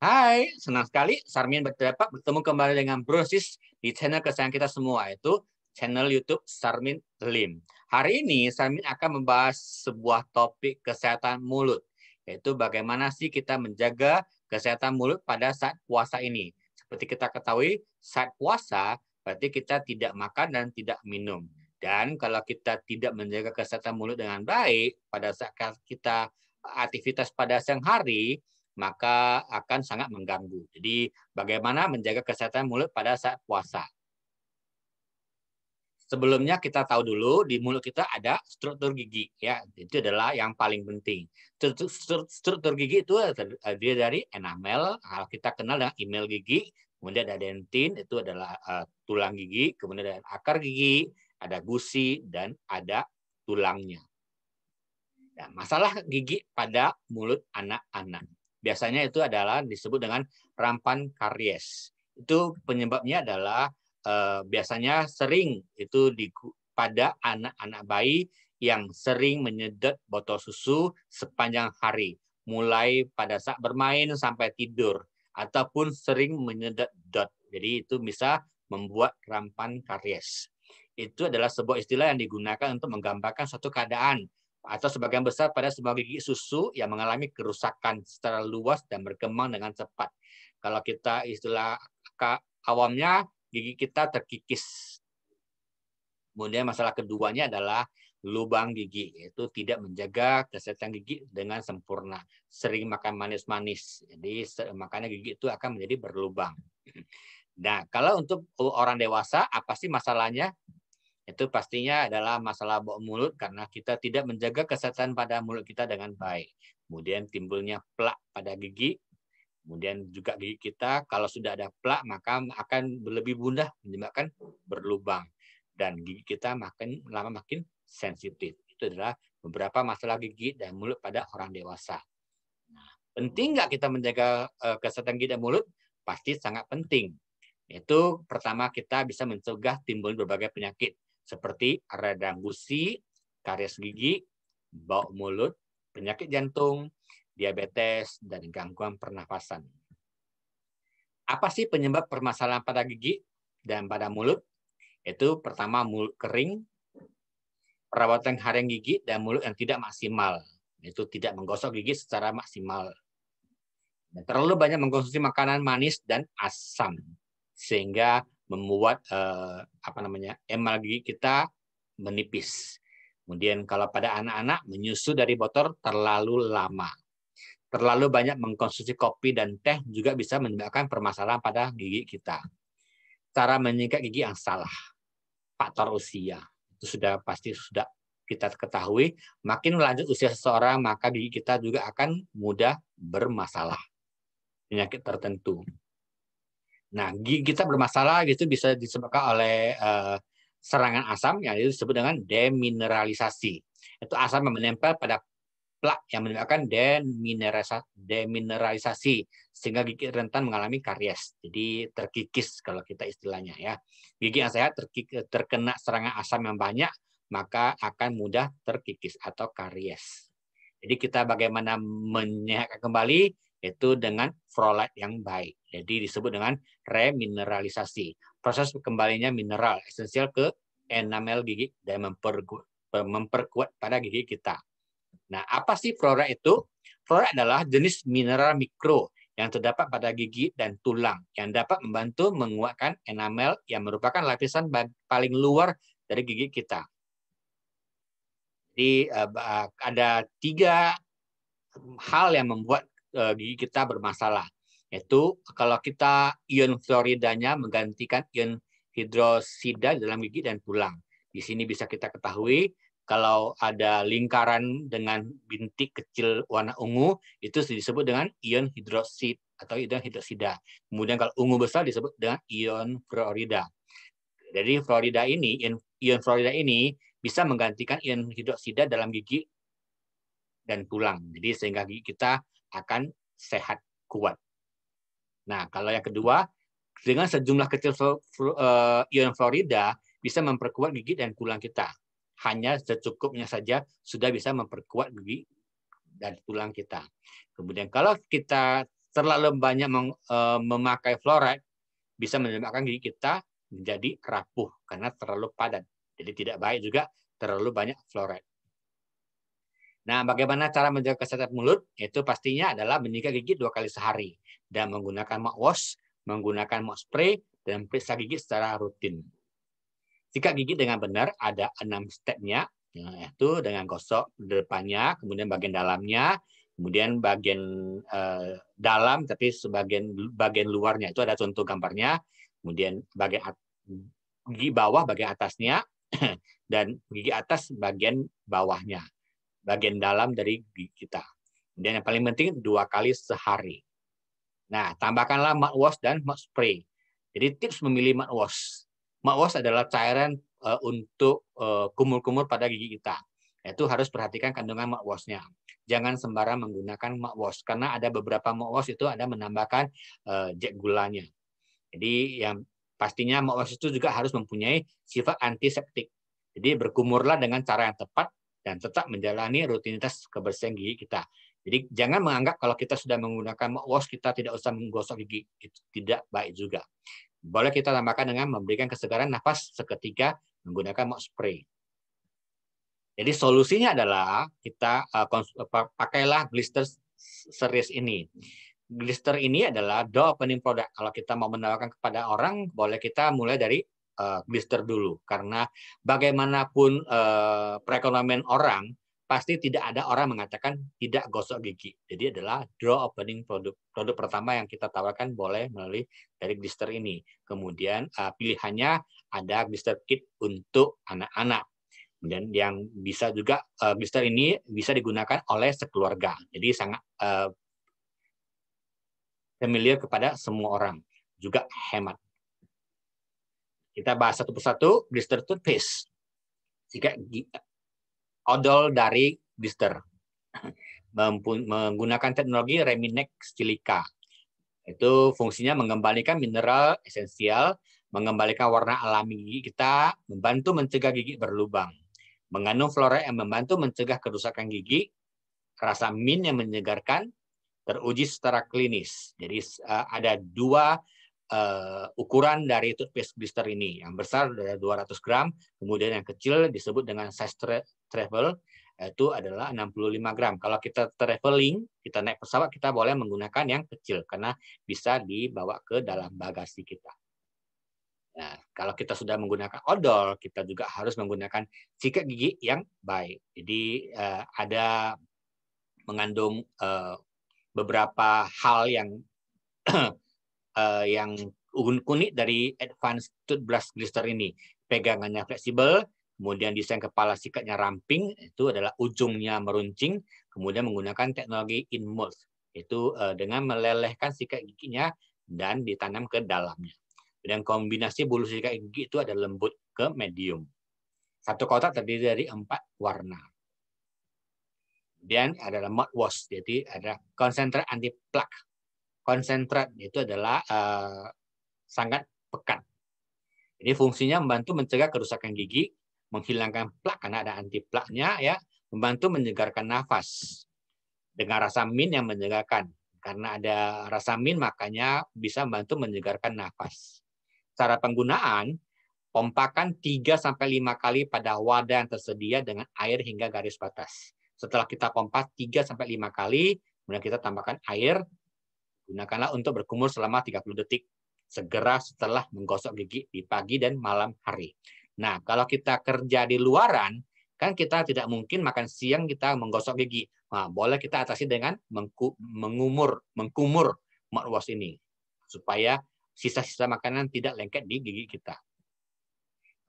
Hai, senang sekali Sarmin berjumpa bertemu kembali dengan Brosis di channel kesayangan kita semua, yaitu channel YouTube Sarmin Lim. Hari ini Sarmin akan membahas sebuah topik kesehatan mulut, yaitu bagaimana sih kita menjaga kesehatan mulut pada saat puasa ini. Seperti kita ketahui, saat puasa berarti kita tidak makan dan tidak minum. Dan kalau kita tidak menjaga kesehatan mulut dengan baik pada saat kita aktivitas pada siang hari, maka akan sangat mengganggu. Jadi bagaimana menjaga kesehatan mulut pada saat puasa? Sebelumnya kita tahu dulu di mulut kita ada struktur gigi ya. Itu adalah yang paling penting. Struktur, gigi itu terdiri dari enamel, kalau kita kenal dengan email gigi, kemudian ada dentin itu adalah eh, tulang gigi, kemudian ada akar gigi, ada gusi dan ada tulangnya. Nah, masalah gigi pada mulut anak-anak. Biasanya itu adalah disebut dengan rampan karies. Itu penyebabnya adalah eh, biasanya sering itu di, pada anak-anak bayi yang sering menyedot botol susu sepanjang hari, mulai pada saat bermain sampai tidur, ataupun sering menyedot dot. Jadi itu bisa membuat rampan karies. Itu adalah sebuah istilah yang digunakan untuk menggambarkan suatu keadaan atau sebagian besar pada semua gigi susu yang mengalami kerusakan secara luas dan berkembang dengan cepat. Kalau kita istilah awamnya gigi kita terkikis. Kemudian masalah keduanya adalah lubang gigi, yaitu tidak menjaga kesehatan gigi dengan sempurna, sering makan manis-manis. Jadi makanya gigi itu akan menjadi berlubang. Nah, kalau untuk orang dewasa, apa sih masalahnya? itu pastinya adalah masalah bau mulut karena kita tidak menjaga kesehatan pada mulut kita dengan baik. Kemudian timbulnya plak pada gigi, kemudian juga gigi kita kalau sudah ada plak maka akan lebih mudah menyebabkan berlubang dan gigi kita makin lama makin sensitif. Itu adalah beberapa masalah gigi dan mulut pada orang dewasa. Nah, penting nggak kita menjaga eh, kesehatan gigi dan mulut? Pasti sangat penting. Itu pertama kita bisa mencegah timbul berbagai penyakit seperti radang gusi, karies gigi, bau mulut, penyakit jantung, diabetes, dan gangguan pernafasan. Apa sih penyebab permasalahan pada gigi dan pada mulut? Itu pertama mulut kering, perawatan harian gigi, dan mulut yang tidak maksimal. Itu tidak menggosok gigi secara maksimal. Dan terlalu banyak mengkonsumsi makanan manis dan asam, sehingga membuat eh, apa namanya emal gigi kita menipis. Kemudian kalau pada anak-anak menyusu dari botol terlalu lama. Terlalu banyak mengkonsumsi kopi dan teh juga bisa menyebabkan permasalahan pada gigi kita. Cara menyikat gigi yang salah. Faktor usia. Itu sudah pasti sudah kita ketahui. Makin lanjut usia seseorang, maka gigi kita juga akan mudah bermasalah. Penyakit tertentu. Nah, kita bermasalah gitu bisa disebabkan oleh uh, serangan asam yang disebut dengan demineralisasi. Itu asam yang menempel pada plak yang menyebabkan demineralisasi sehingga gigi rentan mengalami karies. Jadi terkikis kalau kita istilahnya ya. Gigi yang sehat terkena serangan asam yang banyak maka akan mudah terkikis atau karies. Jadi kita bagaimana menyehatkan kembali yaitu dengan frolat yang baik. Jadi disebut dengan remineralisasi. Proses kembalinya mineral esensial ke enamel gigi dan memperkuat, pada gigi kita. Nah, apa sih frorat itu? Frorat adalah jenis mineral mikro yang terdapat pada gigi dan tulang yang dapat membantu menguatkan enamel yang merupakan lapisan paling luar dari gigi kita. Jadi eh, ada tiga hal yang membuat uh, gigi kita bermasalah yaitu kalau kita ion fluoridanya menggantikan ion hidrosida dalam gigi dan pulang. Di sini bisa kita ketahui kalau ada lingkaran dengan bintik kecil warna ungu itu disebut dengan ion hidrosid atau ion hidrosida. Kemudian kalau ungu besar disebut dengan ion fluorida. Jadi fluorida ini ion, ion fluorida ini bisa menggantikan ion hidrosida dalam gigi dan tulang. Jadi sehingga gigi kita akan sehat kuat. Nah, kalau yang kedua, dengan sejumlah kecil eh, ion Florida bisa memperkuat gigi dan tulang kita. Hanya secukupnya saja sudah bisa memperkuat gigi dan tulang kita. Kemudian kalau kita terlalu banyak eh, memakai fluoride bisa menyebabkan gigi kita menjadi rapuh karena terlalu padat. Jadi tidak baik juga terlalu banyak fluoride. Nah, bagaimana cara menjaga kesehatan mulut? Itu pastinya adalah menyikat gigi dua kali sehari dan menggunakan mouthwash, menggunakan mouth spray, dan periksa gigi secara rutin. Sikat gigi dengan benar ada enam stepnya, yaitu dengan gosok depannya, kemudian bagian dalamnya, kemudian bagian eh, dalam, tapi sebagian bagian luarnya itu ada contoh gambarnya, kemudian bagian gigi bawah, bagian atasnya, dan gigi atas bagian bawahnya bagian dalam dari gigi kita. Dan yang paling penting dua kali sehari. Nah, tambahkanlah mouthwash dan mouth spray. Jadi tips memilih mouthwash. Mouthwash adalah cairan uh, untuk eh, kumur-kumur uh, pada gigi kita. Yaitu harus perhatikan kandungan mouthwashnya. Jangan sembarang menggunakan mouthwash karena ada beberapa mouthwash itu ada menambahkan uh, jet gulanya. Jadi yang pastinya mouthwash itu juga harus mempunyai sifat antiseptik. Jadi berkumurlah dengan cara yang tepat dan tetap menjalani rutinitas kebersihan gigi kita. Jadi jangan menganggap kalau kita sudah menggunakan mouthwash kita tidak usah menggosok gigi itu tidak baik juga. Boleh kita tambahkan dengan memberikan kesegaran nafas seketika menggunakan mouth spray. Jadi solusinya adalah kita eh, pakailah blister series ini. Blister ini adalah door opening product. Kalau kita mau menawarkan kepada orang, boleh kita mulai dari uh, Mister dulu karena bagaimanapun uh, perekonomian orang pasti tidak ada orang mengatakan tidak gosok gigi. Jadi adalah draw opening produk. Produk pertama yang kita tawarkan boleh melalui dari blister ini. Kemudian uh, pilihannya ada blister kit untuk anak-anak. dan yang bisa juga uh, blister ini bisa digunakan oleh sekeluarga. Jadi sangat uh, familiar kepada semua orang. Juga hemat. Kita bahas satu persatu, blister toothpaste. Jika odol dari blister menggunakan teknologi Reminex silica. Itu fungsinya mengembalikan mineral esensial, mengembalikan warna alami gigi kita, membantu mencegah gigi berlubang. Mengandung flora yang membantu mencegah kerusakan gigi, rasa min yang menyegarkan, teruji secara klinis. Jadi eh, ada dua uh, ukuran dari toothpaste blister ini. Yang besar adalah 200 gram, kemudian yang kecil disebut dengan size tra travel, itu adalah 65 gram. Kalau kita traveling, kita naik pesawat, kita boleh menggunakan yang kecil, karena bisa dibawa ke dalam bagasi kita. Nah, kalau kita sudah menggunakan odol, kita juga harus menggunakan sikat gigi yang baik. Jadi uh, ada mengandung uh, beberapa hal yang uh, yang unik dari advanced toothbrush glister ini. Pegangannya fleksibel, kemudian desain kepala sikatnya ramping, itu adalah ujungnya meruncing, kemudian menggunakan teknologi in-mold, itu uh, dengan melelehkan sikat giginya dan ditanam ke dalamnya. Dan kombinasi bulu sikat gigi itu ada lembut ke medium. Satu kotak terdiri dari empat warna. Kemudian adalah mouthwash, jadi ada konsentrat anti plak konsentrat itu adalah uh, sangat pekat. Jadi fungsinya membantu mencegah kerusakan gigi, menghilangkan plak karena ada anti plaknya ya, membantu menyegarkan nafas dengan rasa min yang menyegarkan. Karena ada rasa min makanya bisa membantu menyegarkan nafas. Cara penggunaan pompakan 3 sampai 5 kali pada wadah yang tersedia dengan air hingga garis batas. Setelah kita pompa 3 sampai 5 kali, kemudian kita tambahkan air Gunakanlah untuk berkumur selama 30 detik segera setelah menggosok gigi di pagi dan malam hari. Nah, kalau kita kerja di luaran, kan kita tidak mungkin makan siang kita menggosok gigi. Nah, boleh kita atasi dengan mengumur, mengkumur mouthwash ini supaya sisa-sisa makanan tidak lengket di gigi kita.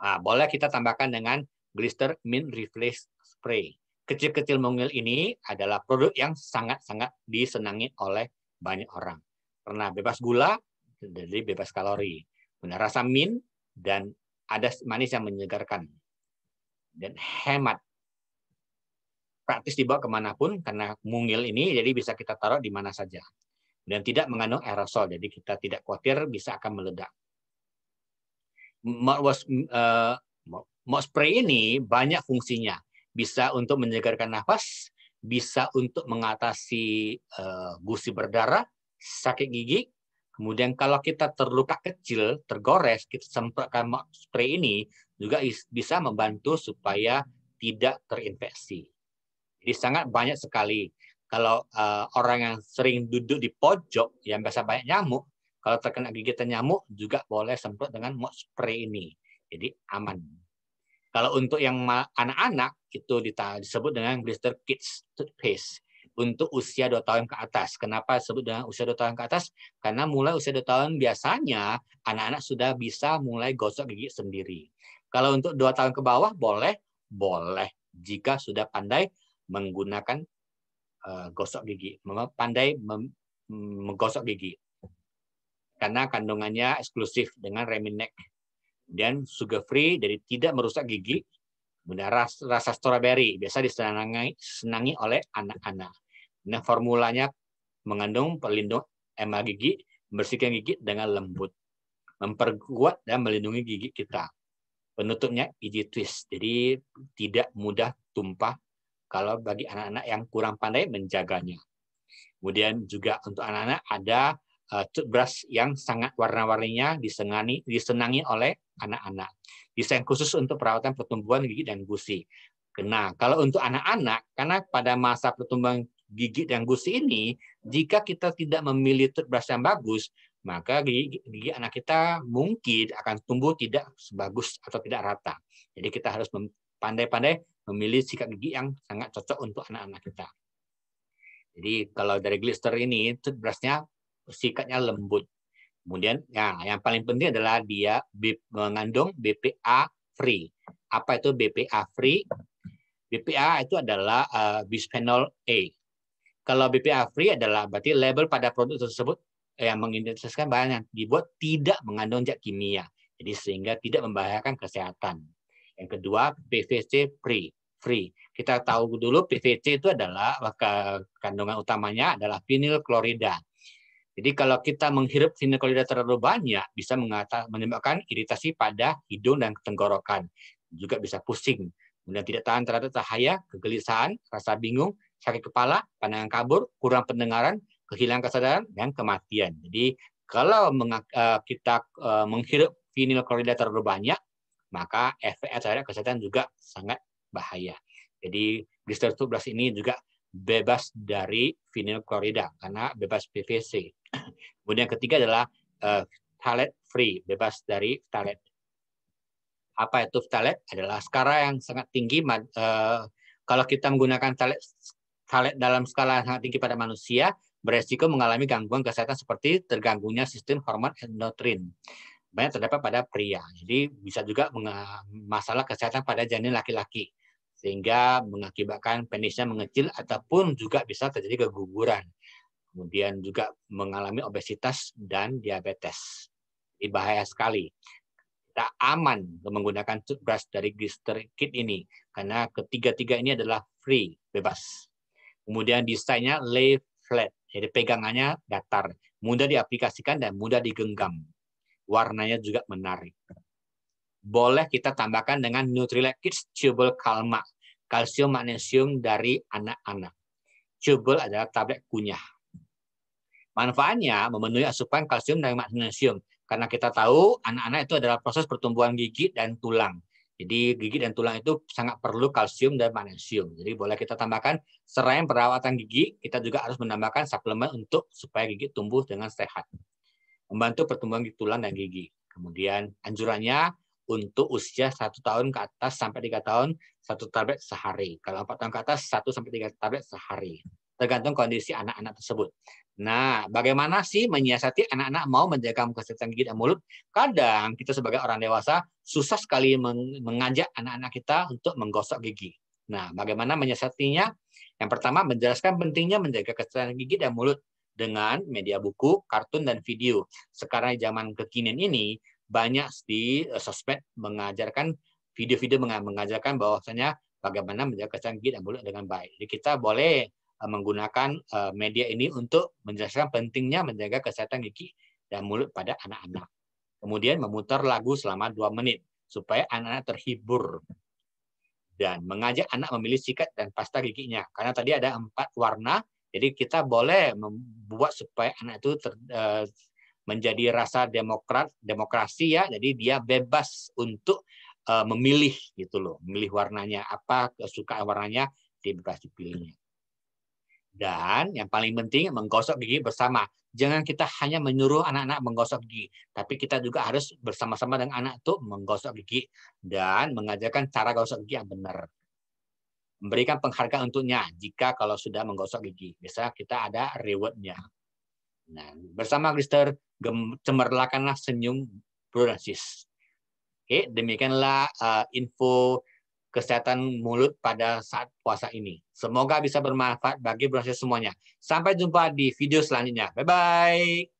Nah, boleh kita tambahkan dengan blister mint reflex spray. Kecil-kecil mungil ini adalah produk yang sangat-sangat disenangi oleh banyak orang. pernah bebas gula, jadi bebas kalori. Punya rasa min dan ada manis yang menyegarkan. Dan hemat. Praktis dibawa kemanapun karena mungil ini jadi bisa kita taruh di mana saja. Dan tidak mengandung aerosol, jadi kita tidak khawatir bisa akan meledak. mouth eh, spray ini banyak fungsinya. Bisa untuk menyegarkan nafas, bisa untuk mengatasi uh, gusi berdarah, sakit gigi. Kemudian kalau kita terluka kecil, tergores, kita semprotkan spray ini juga bisa membantu supaya tidak terinfeksi. Jadi sangat banyak sekali. Kalau uh, orang yang sering duduk di pojok yang biasa banyak nyamuk, kalau terkena gigitan nyamuk juga boleh semprot dengan spray ini. Jadi aman. Kalau untuk yang anak-anak itu disebut dengan blister kids toothpaste untuk usia 2 tahun ke atas. Kenapa disebut dengan usia 2 tahun ke atas? Karena mulai usia 2 tahun biasanya anak-anak sudah bisa mulai gosok gigi sendiri. Kalau untuk 2 tahun ke bawah boleh, boleh jika sudah pandai menggunakan eh, gosok gigi, pandai menggosok gigi. Karena kandungannya eksklusif dengan Reminek dan sugar free dari tidak merusak gigi. Kemudian rasa, rasa strawberry biasa disenangi senangi oleh anak-anak. Nah formulanya mengandung pelindung emal gigi, membersihkan gigi dengan lembut, memperkuat dan melindungi gigi kita. Penutupnya easy twist, jadi tidak mudah tumpah kalau bagi anak-anak yang kurang pandai menjaganya. Kemudian juga untuk anak-anak ada Eh, beras yang sangat warna-warninya disengani, disenangi oleh anak-anak. Desain khusus untuk perawatan pertumbuhan gigi dan gusi. Nah, kalau untuk anak-anak, karena pada masa pertumbuhan gigi dan gusi ini, jika kita tidak memilih toothbrush yang bagus, maka gigi, gigi anak kita mungkin akan tumbuh tidak sebagus atau tidak rata. Jadi kita harus pandai-pandai memilih sikap gigi yang sangat cocok untuk anak-anak kita. Jadi kalau dari Glister ini, toothbrushnya sikatnya lembut. Kemudian ya yang paling penting adalah dia mengandung BPA free. Apa itu BPA free? BPA itu adalah uh, bisphenol A. Kalau BPA free adalah berarti label pada produk tersebut eh, yang mengindikasikan bahan yang dibuat tidak mengandung zat kimia. Jadi sehingga tidak membahayakan kesehatan. Yang kedua, PVC free. Free. Kita tahu dulu PVC itu adalah eh, kandungan utamanya adalah vinil klorida. Jadi kalau kita menghirup sinuklida terlalu banyak bisa menyebabkan iritasi pada hidung dan tenggorokan, juga bisa pusing, kemudian tidak tahan terhadap cahaya, kegelisahan, rasa bingung, sakit kepala, pandangan kabur, kurang pendengaran, kehilangan kesadaran dan kematian. Jadi kalau eh, kita eh, menghirup vinilklorida terlalu banyak, maka efek terhadap kesehatan juga sangat bahaya. Jadi blister tublas ini juga bebas dari vinilklorida karena bebas PVC. Kemudian yang ketiga adalah uh, eh, phthalate free, bebas dari phthalate. Apa itu phthalate? Adalah skala yang sangat tinggi. Uh, kalau kita menggunakan phthalate, dalam skala yang sangat tinggi pada manusia, beresiko mengalami gangguan kesehatan seperti terganggunya sistem hormon endotrin. Banyak terdapat pada pria. Jadi bisa juga masalah kesehatan pada janin laki-laki sehingga mengakibatkan penisnya mengecil ataupun juga bisa terjadi keguguran kemudian juga mengalami obesitas dan diabetes. Ini bahaya sekali. Kita aman menggunakan toothbrush dari Gister Kit ini karena ketiga-tiga ini adalah free, bebas. Kemudian desainnya lay flat, jadi pegangannya datar, mudah diaplikasikan dan mudah digenggam. Warnanya juga menarik. Boleh kita tambahkan dengan Nutrilite Kids Chewable Kalma, kalsium magnesium dari anak-anak. Chewable adalah tablet kunyah Manfaatnya memenuhi asupan kalsium dan magnesium. Karena kita tahu anak-anak itu adalah proses pertumbuhan gigi dan tulang. Jadi gigi dan tulang itu sangat perlu kalsium dan magnesium. Jadi boleh kita tambahkan selain perawatan gigi, kita juga harus menambahkan suplemen untuk supaya gigi tumbuh dengan sehat. Membantu pertumbuhan gigi tulang dan gigi. Kemudian anjurannya untuk usia satu tahun ke atas sampai tiga tahun satu tablet sehari. Kalau empat tahun ke atas satu sampai tiga tablet sehari tergantung kondisi anak-anak tersebut. Nah, bagaimana sih menyiasati anak-anak mau menjaga kesehatan gigi dan mulut? Kadang kita sebagai orang dewasa susah sekali mengajak anak-anak kita untuk menggosok gigi. Nah, bagaimana menyiasatinya? Yang pertama, menjelaskan pentingnya menjaga kesehatan gigi dan mulut dengan media buku, kartun, dan video. Sekarang zaman kekinian ini, banyak di eh, sosmed mengajarkan video-video mengajarkan bahwasanya bagaimana menjaga kesehatan gigi dan mulut dengan baik. Jadi kita boleh Eh, menggunakan eh, media ini untuk menjelaskan pentingnya menjaga kesehatan gigi dan mulut pada anak-anak. Kemudian memutar lagu selama dua menit supaya anak-anak terhibur dan mengajak anak memilih sikat dan pasta giginya karena tadi ada empat warna jadi kita boleh membuat supaya anak itu ter, uh, menjadi rasa demokrat demokrasi ya jadi dia bebas untuk uh, memilih gitu loh memilih warnanya apa kesukaan warnanya dia bebas dipilihnya dan yang paling penting menggosok gigi bersama. Jangan kita hanya menyuruh anak-anak menggosok gigi, tapi kita juga harus bersama-sama dengan anak itu menggosok gigi dan mengajarkan cara gosok gigi yang benar. Memberikan penghargaan untuknya jika kalau sudah menggosok gigi. Biasanya kita ada rewardnya. Nah, bersama Krister, cemerlakanlah senyum Brodansis. Oke, demikianlah uh, info kesehatan mulut pada saat puasa ini. Semoga bisa bermanfaat bagi proses semuanya. Sampai jumpa di video selanjutnya. Bye-bye.